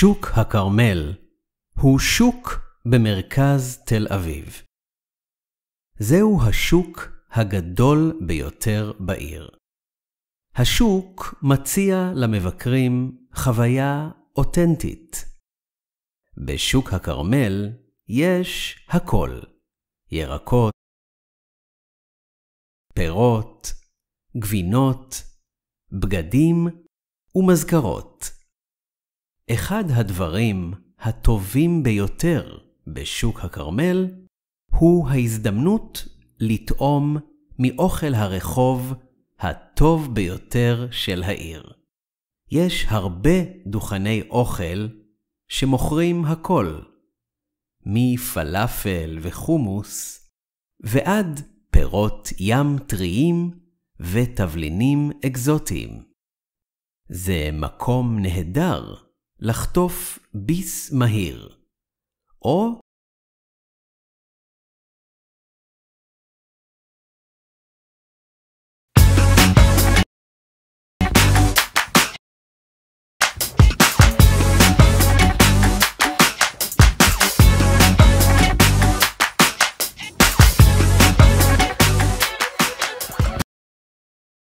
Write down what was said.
שוק הכרמל הוא שוק במרכז תל אביב. זהו השוק הגדול ביותר בעיר. השוק מציע למבקרים חוויה אותנטית. בשוק הכרמל יש הכל, ירקות, פירות, גבינות, בגדים ומזכרות. אחד הדברים הטובים ביותר בשוק הכרמל הוא ההזדמנות לטעום מאוכל הרחוב הטוב ביותר של העיר. יש הרבה דוכני אוכל שמוכרים הכל, מפלאפל וחומוס ועד פירות ים טריים ותבלינים אקזוטיים. זה מקום נהדר לחטוף ביס מהיר, או